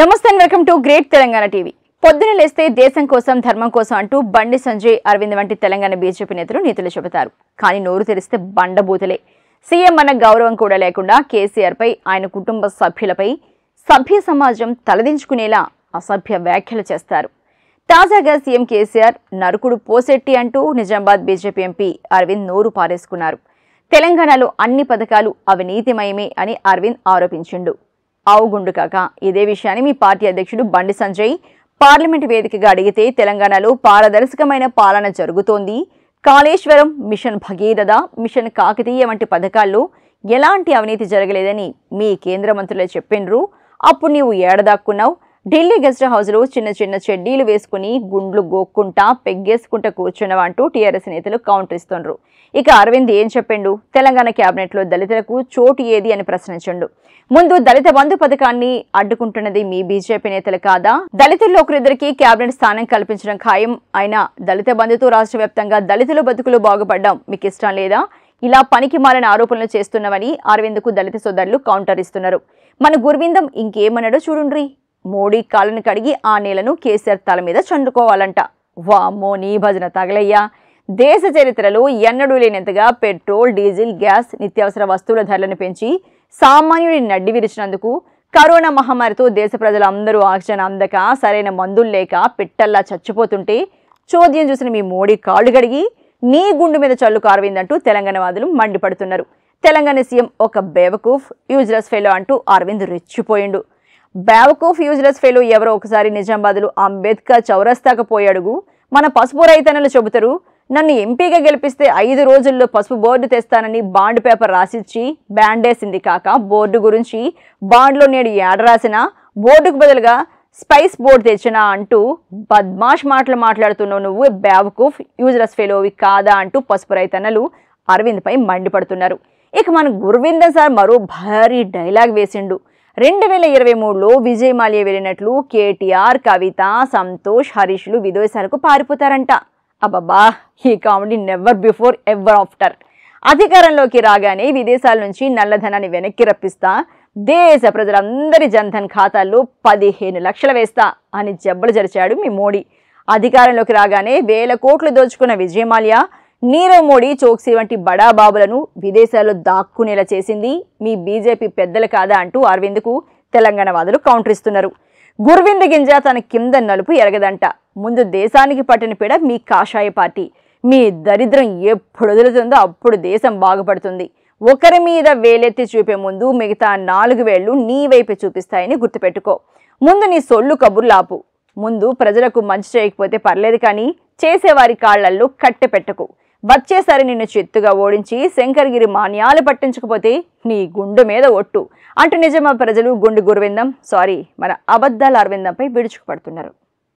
నమస్తే welcome to great Telangana TV పొద్దున లేస్తే దేశం కోసం ధర్మం కోసం అంటూ బండి సంజయ్ అరవింద్ వంటి తెలంగాణ బీజేపీ నేతలు నీతులు చెబుతారు కానీ నోరు తెరిస్తే బండబూతులే సీఎం అన్న గౌరవం కూడా లేకుండా కేసీఆర్పై ఆయన కుటుంబ సభ్యులపై సభ్య సమాజం తలదించుకునేలా అసభ్య వ్యాఖ్యలు చేస్తారు తాజాగా సీఎం కేసీఆర్ నరుకుడు పోసెట్టి అంటూ నిజామాబాద్ బీజేపీ ఎంపీ అరవింద్ నోరు పారేసుకున్నారు తెలంగాణలో అన్ని పథకాలు అవినీతిమయమే అని అరవింద్ ఆరోపించిండు ఆవుగుండు కాక ఇదే విషయాన్ని మీ పార్టీ అధ్యక్షుడు బండి సంజయ్ పార్లమెంట్ వేదికగా అడిగితే తెలంగాణలో పారదర్శకమైన పాలన జరుగుతోంది కాళేశ్వరం మిషన్ భగీరథ మిషన్ కాకతీయ వంటి పథకాల్లో ఎలాంటి అవినీతి జరగలేదని మీ కేంద్ర మంత్రులే చెప్పిండ్రు అప్పుడు నీవు ఏడదాక్కున్నావు ఢిల్లీ గెస్ట్ హౌస్లో చిన్న చిన్న చెడ్డీలు వేసుకుని గుండ్లు గోక్కుంటా పెగ్గేసుకుంటా కూర్చున్నవంటూ టీఆర్ఎస్ నేతలు కౌంటర్ ఇస్తుండ్రు ఇక అరవింద్ ఏం చెప్పిండు తెలంగాణ లో దళితులకు చోటు ఏది అని ప్రశ్నించండు ముందు దళిత బంధు పథకాన్ని అడ్డుకుంటున్నది మీ బీజేపీ నేతలు కాదా దళితుల్లో ఒకరిద్దరికి కేబినెట్ స్థానం కల్పించడం ఖాయం అయినా దళిత బంధుతో రాష్ట్ర వ్యాప్తంగా దళితుల బతుకులు బాగుపడ్డం మీకు ఇష్టం లేదా ఇలా పనికి మారిన ఆరోపణలు చేస్తున్నామని అరవింద్కు దళిత సోదరులు కౌంటర్ ఇస్తున్నారు మన గుర్విందం ఇంకేమన్నాడో చూడుండ్రీ మోడీ కాళ్ళను కడిగి ఆ నీళ్లను కేసీఆర్ తల మీద చండుకోవాలంట వామ్మో నీ భజన తగలయ్యా దేశ చరిత్రలో ఎన్నడూ లేనంతగా పెట్రోల్ డీజిల్ గ్యాస్ నిత్యావసర వస్తువుల ధరలను పెంచి సామాన్యుడిని నడ్డి విరిచినందుకు కరోనా మహమ్మారితో దేశ ప్రజలు అందరూ ఆక్సిజన్ అందక సరైన మందులు లేక పిట్టల్లా చచ్చిపోతుంటే చోద్యం చూసిన మీ మోడీ కాళ్ళు కడిగి నీ గుండు మీద చల్లు కారవిందంటూ తెలంగాణ వాదులు మండిపడుతున్నారు తెలంగాణ సీఎం ఒక బేవకూఫ్ యూజ్లెస్ ఫెలో అంటూ అరవింద్ రెచ్చిపోయిండు బ్యావకూఫ్ యూజ్లెస్ ఫెలో ఎవరో ఒకసారి నిజామాబాద్లో అంబేద్కర్ చౌరస్తాకు పోయాడుగు మన పసుపు రైతన్నలు చెబుతారు నన్ను ఎంపీగా గెలిపిస్తే ఐదు రోజుల్లో పసుపు బోర్డు తెస్తానని బాండ్ పేపర్ రాసిచ్చి బ్యాండేసింది కాక బోర్డు గురించి బాండ్లో నేడు ఏడ రాసిన బోర్డుకు బదులుగా స్పైస్ బోర్డు తెచ్చినా అంటూ బద్మాష్ మాటలు మాట్లాడుతున్నావు నువ్వు బ్యావకూఫ్ యూజ్లెస్ ఫెలోవి కాదా అంటూ పసుపు రైతన్నలు అరవింద్పై మండిపడుతున్నారు ఇక మన గురువిందన్ సార్ మరో భారీ డైలాగ్ వేసిండు రెండు వేల ఇరవై మూడులో మాల్యా వెళ్ళినట్లు కేటీఆర్ కవిత సంతోష్ హరీష్లు విదేశాలకు పారిపోతారంట అబ్బబ్బా ఈ comedy never before ever after అధికారంలోకి రాగానే విదేశాల నుంచి నల్లధనాన్ని వెనక్కి రప్పిస్తా దేశ ప్రజలందరి జన్ధన్ ఖాతాల్లో పదిహేను లక్షలు వేస్తా అని జబ్బలు జరిచాడు మీ మోడీ అధికారంలోకి రాగానే వేల కోట్లు దోచుకున్న విజయమాల్యా నీరవ్ మోడీ చోక్సీ వంటి బడా బాబులను విదేశాల్లో దాక్కునేలా చేసింది మీ బీజేపీ పెద్దలు కాదా అంటూ అరవింద్కు తెలంగాణ వాదులు కౌంటర్ ఇస్తున్నారు గుర్వింద గింజ తన కింద నలుపు ఎరగదంట ముందు దేశానికి పట్టిన పీడ మీ కాషాయ పార్టీ మీ దరిద్రం ఎప్పుడు వదులుతుందో అప్పుడు దేశం బాగుపడుతుంది ఒకరి మీద వేలెత్తి చూపే ముందు మిగతా నాలుగు వేళ్లు నీ వైపు చూపిస్తాయని గుర్తుపెట్టుకో ముందు నీ సొల్లు కబుర్లాపు ముందు ప్రజలకు మంచి చేయకపోతే పర్లేదు కానీ చేసేవారి కాళ్లల్లో కట్టె పెట్టకు వచ్చేసరి నిన్ను చిత్తుగా ఓడించి శంకర్గిరి మాన్యాలు పట్టించకపోతే నీ గుండు మీద ఒట్టు అంటూ నిజమా ప్రజలు గుండు గురువిందం సారీ మన అబద్ధాల అరవిందంపై విడుచుకుపడుతున్నారు